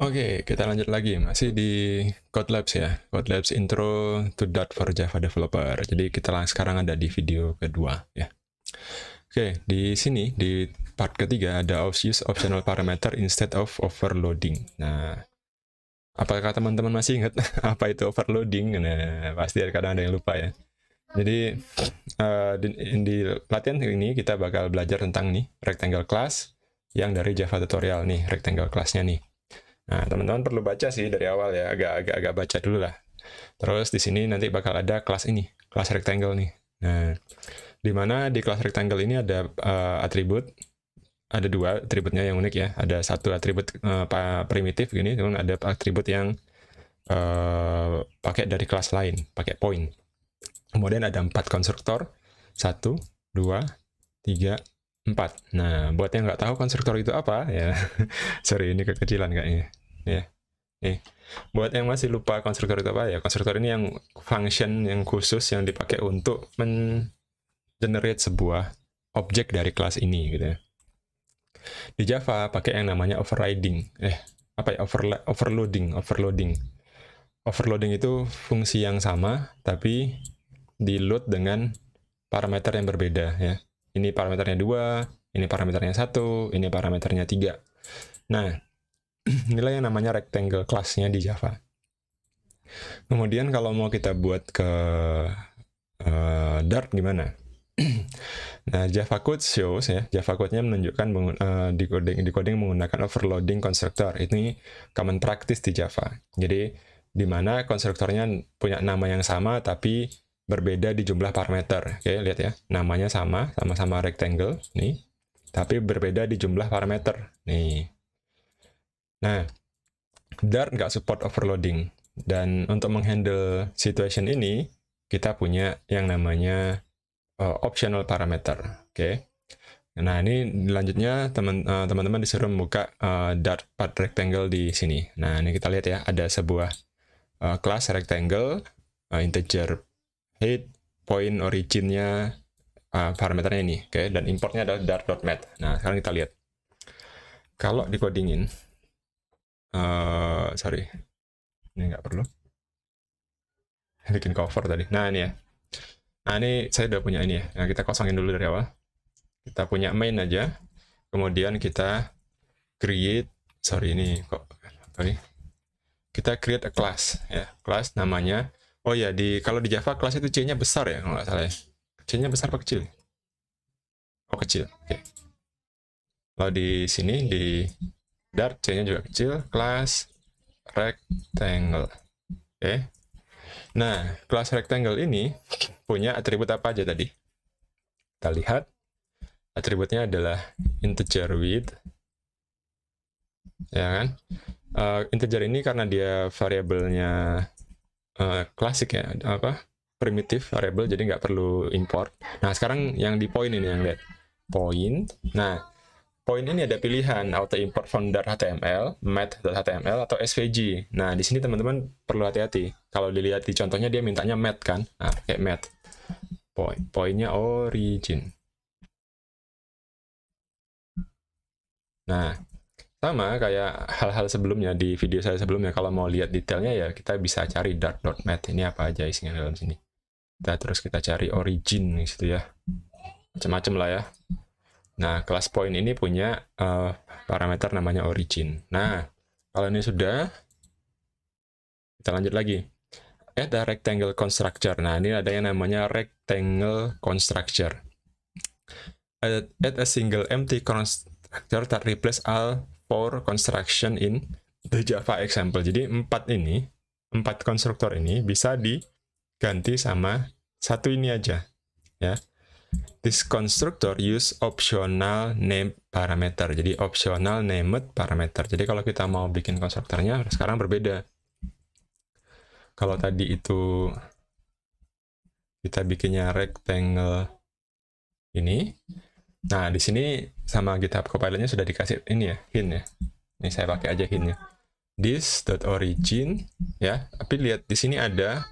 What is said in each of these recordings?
Oke, kita lanjut lagi. Masih di Code Labs ya. Code Labs Intro to Dart for Java Developer. Jadi kita sekarang ada di video kedua ya. Oke, di sini di part ketiga ada use optional parameter instead of overloading. Nah, apakah teman-teman masih ingat apa itu overloading? Nah, pasti kadang ada yang lupa ya. Jadi uh, di, di latihan ini kita bakal belajar tentang nih rectangle class yang dari Java tutorial nih rectangle classnya nih. Nah, teman-teman perlu baca sih dari awal ya, agak-agak baca dulu lah. Terus di sini nanti bakal ada kelas ini, kelas rectangle nih. Nah, di mana di kelas rectangle ini ada uh, atribut, ada dua atributnya yang unik ya. Ada satu atribut uh, primitif gini, kemudian ada atribut yang uh, pakai dari kelas lain, pakai point. Kemudian ada empat konstruktor, satu, dua, tiga, 4. Nah, buat yang nggak tahu konstruktor itu apa, ya, sorry ini kekecilan kayaknya. Ya, nih. Buat yang masih lupa konstruktor itu apa, ya konstruktor ini yang function yang khusus yang dipakai untuk men-generate sebuah objek dari kelas ini, gitu ya. Di Java pakai yang namanya overriding. Eh, apa ya? Overla overloading, overloading. Overloading itu fungsi yang sama, tapi di load dengan parameter yang berbeda, ya ini parameternya dua, ini parameternya satu, ini parameternya tiga. Nah, nilai yang namanya rectangle class-nya di Java. Kemudian kalau mau kita buat ke uh, eh, Dart gimana? nah, Java Code shows ya, Java Code-nya menunjukkan uh, decoding, decoding menggunakan overloading constructor. Ini common practice di Java. Jadi, di mana konstruktornya punya nama yang sama tapi berbeda di jumlah parameter. Oke, lihat ya. Namanya sama, sama-sama rectangle nih, tapi berbeda di jumlah parameter. Nih. Nah, Dart nggak support overloading. Dan untuk menghandle situation ini, kita punya yang namanya uh, optional parameter. Oke. Okay. Nah, ini selanjutnya eh, teman-teman uh, disuruh membuka uh, eh, dart part rectangle di sini. Nah, ini kita lihat ya, ada sebuah uh, rectangle uh, integer head point originnya uh, parameternya ini, oke? Okay? Dan importnya adalah dart.mat. Nah, sekarang kita lihat. Kalau di uh, sorry, ini nggak perlu. Bikin cover tadi. Nah, ini ya. Nah, ini saya udah punya ini ya. Nah, kita kosongin dulu dari awal. Kita punya main aja. Kemudian kita create, sorry ini kok, sorry. Kita create a class, ya. Class namanya Oh ya di kalau di Java kelas itu C-nya besar ya, kalau nggak salah ya. C-nya besar apa kecil? Oh, kecil. Oke. Okay. Kalau di sini di Dart C-nya juga kecil, kelas rectangle. Oke. Okay. Nah, kelas rectangle ini punya atribut apa aja tadi? Kita lihat. Atributnya adalah integer width. Ya kan? Uh, integer ini karena dia variabelnya Eh, klasik ya apa primitif variable jadi nggak perlu import nah sekarang yang di point ini yang lihat point nah point ini ada pilihan auto import founder HTML, html atau SVG. Nah, di sini teman-teman perlu hati-hati. Kalau dilihat di contohnya dia mintanya mat kan. Nah, kayak mat. point poinnya origin. Nah, sama kayak hal-hal sebelumnya di video saya sebelumnya kalau mau lihat detailnya ya kita bisa cari dart.net ini apa aja isinya dalam sini kita terus kita cari origin gitu ya macam-macam lah ya nah kelas point ini punya uh, parameter namanya origin nah kalau ini sudah kita lanjut lagi eh ada rectangle constructor nah ini ada yang namanya rectangle constructor add a single empty constructor that replace all for construction in the Java example. Jadi empat ini, empat konstruktor ini bisa diganti sama satu ini aja, ya. This constructor use optional name parameter. Jadi optional named parameter. Jadi kalau kita mau bikin konstruktornya sekarang berbeda. Kalau tadi itu kita bikinnya rectangle ini, Nah, di sini sama GitHub Copilotnya sudah dikasih ini ya, hint ya. Ini saya pakai aja hintnya. This.origin ya, tapi lihat di sini ada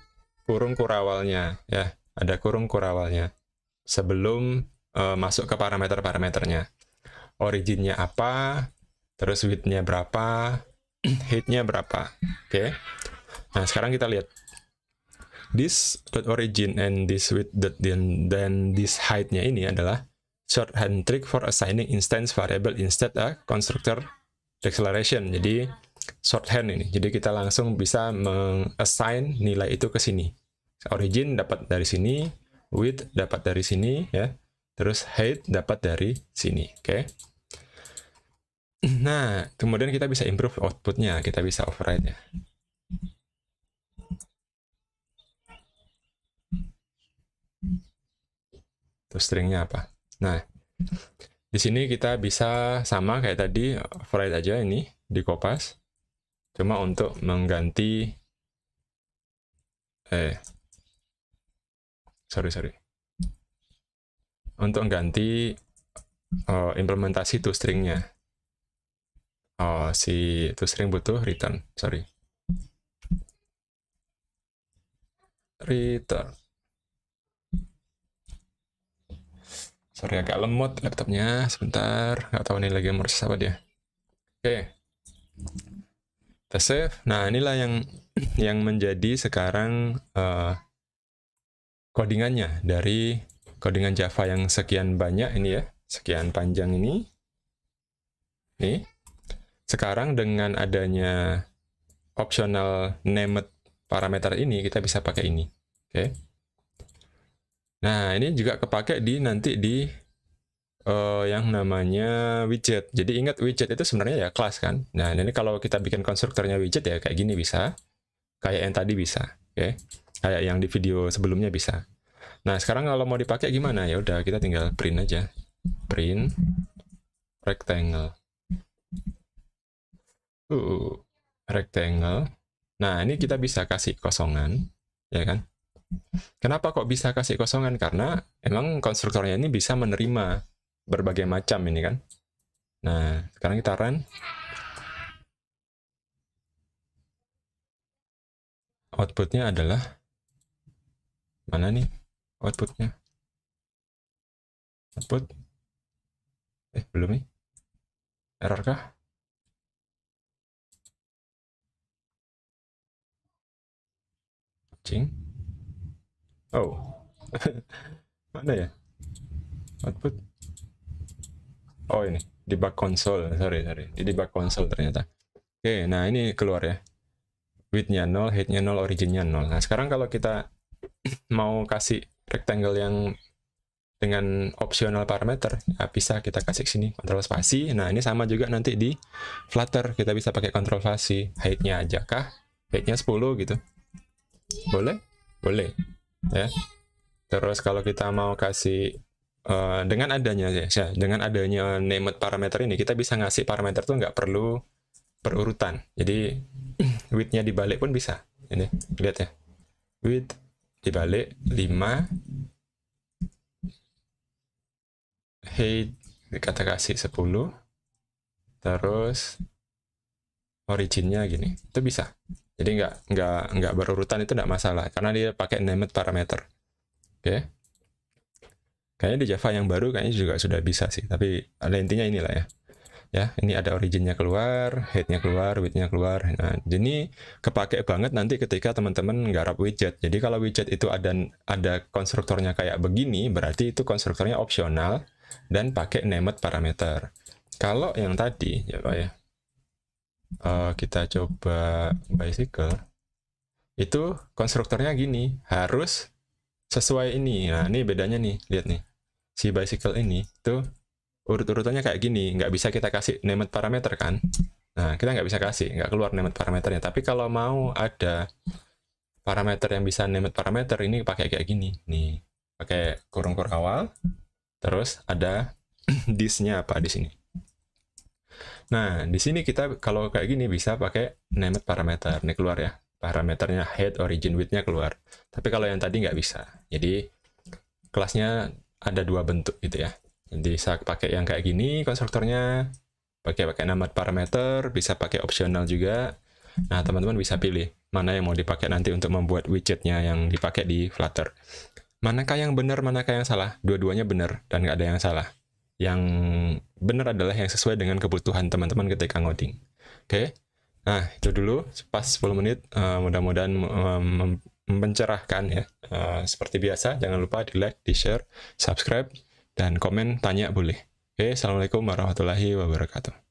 kurung kurawalnya ya, ada kurung kurawalnya sebelum uh, masuk ke parameter-parameternya. Originnya apa, terus widthnya berapa, heightnya berapa. Oke. Okay. Nah, sekarang kita lihat this origin and this width then then this height-nya ini adalah shorthand trick for assigning instance variable instead a constructor declaration. Jadi shorthand ini. Jadi kita langsung bisa mengassign nilai itu ke sini. Origin dapat dari sini, width dapat dari sini ya. Terus height dapat dari sini. Oke. Okay. Nah, kemudian kita bisa improve outputnya, kita bisa override ya. Terus stringnya apa? Nah, di sini kita bisa sama kayak tadi, override aja ini di kopas. Cuma untuk mengganti, eh, sorry, sorry. Untuk mengganti uh, oh, implementasi tostring stringnya Oh, si string butuh return, sorry. Return. Sorry agak lemot laptopnya, sebentar. Nggak tahu nih lagi mau apa dia. Oke. Okay. save. Nah, inilah yang yang menjadi sekarang uh, codingannya dari codingan Java yang sekian banyak ini ya, sekian panjang ini. Nih. Sekarang dengan adanya optional named parameter ini, kita bisa pakai ini. Oke. Okay. Nah, ini juga kepake di nanti di uh, yang namanya widget. Jadi ingat widget itu sebenarnya ya kelas kan. Nah, ini kalau kita bikin konstruktornya widget ya kayak gini bisa. Kayak yang tadi bisa, oke. Okay? Kayak yang di video sebelumnya bisa. Nah, sekarang kalau mau dipakai gimana? Ya udah kita tinggal print aja. Print rectangle. Uh, uh, uh. rectangle. Nah, ini kita bisa kasih kosongan, ya kan? Kenapa kok bisa kasih kosongan? Karena emang konstruktornya ini bisa menerima berbagai macam ini kan. Nah, sekarang kita run. Outputnya adalah, mana nih outputnya? Output, eh belum nih, error kah? Cing. Oh. Mana ya? Output. Oh ini di back console, sorry sorry, di debug console ternyata. Oke, okay, nah ini keluar ya. width nol, heightnya nol, originnya nol. Nah, sekarang kalau kita mau kasih rectangle yang dengan optional parameter ya bisa kita kasih sini kontrol spasi nah ini sama juga nanti di Flutter kita bisa pakai kontrol spasi heightnya aja kah heightnya 10 gitu boleh boleh ya terus kalau kita mau kasih uh, dengan adanya ya, ya dengan adanya named parameter ini kita bisa ngasih parameter tuh nggak perlu perurutan jadi width-nya dibalik pun bisa ini lihat ya width dibalik 5 height kita kasih 10 terus originnya gini itu bisa jadi nggak nggak nggak berurutan itu nggak masalah karena dia pakai named parameter. Oke. Okay. Kayaknya di Java yang baru kayaknya juga sudah bisa sih, tapi ada intinya inilah ya. Ya, ini ada originnya keluar, headnya keluar, widthnya keluar. Nah, ini kepake banget nanti ketika teman-teman garap widget. Jadi kalau widget itu ada ada konstruktornya kayak begini, berarti itu konstruktornya opsional dan pakai named parameter. Kalau yang tadi, ya Pak ya, uh, kita coba bicycle itu konstruktornya gini harus sesuai ini nah ini bedanya nih lihat nih si bicycle ini tuh urut-urutannya kayak gini nggak bisa kita kasih named parameter kan nah kita nggak bisa kasih nggak keluar named parameternya tapi kalau mau ada parameter yang bisa named parameter ini pakai kayak gini nih pakai kurung kurung awal terus ada disnya apa di sini Nah, di sini kita kalau kayak gini bisa pakai name parameter. Ini keluar ya. Parameternya head origin width-nya keluar. Tapi kalau yang tadi nggak bisa. Jadi kelasnya ada dua bentuk gitu ya. Jadi saya pakai yang kayak gini konstruktornya, pakai pakai name parameter, bisa pakai optional juga. Nah, teman-teman bisa pilih mana yang mau dipakai nanti untuk membuat widget-nya yang dipakai di Flutter. Manakah yang benar, manakah yang salah? Dua-duanya benar dan nggak ada yang salah yang benar adalah yang sesuai dengan kebutuhan teman-teman ketika ngoding. Oke. Okay? Nah, itu dulu pas 10 menit uh, mudah-mudahan um, mencerahkan ya. Uh, seperti biasa jangan lupa di-like, di-share, subscribe dan komen tanya boleh. Oke, okay? Assalamualaikum warahmatullahi wabarakatuh.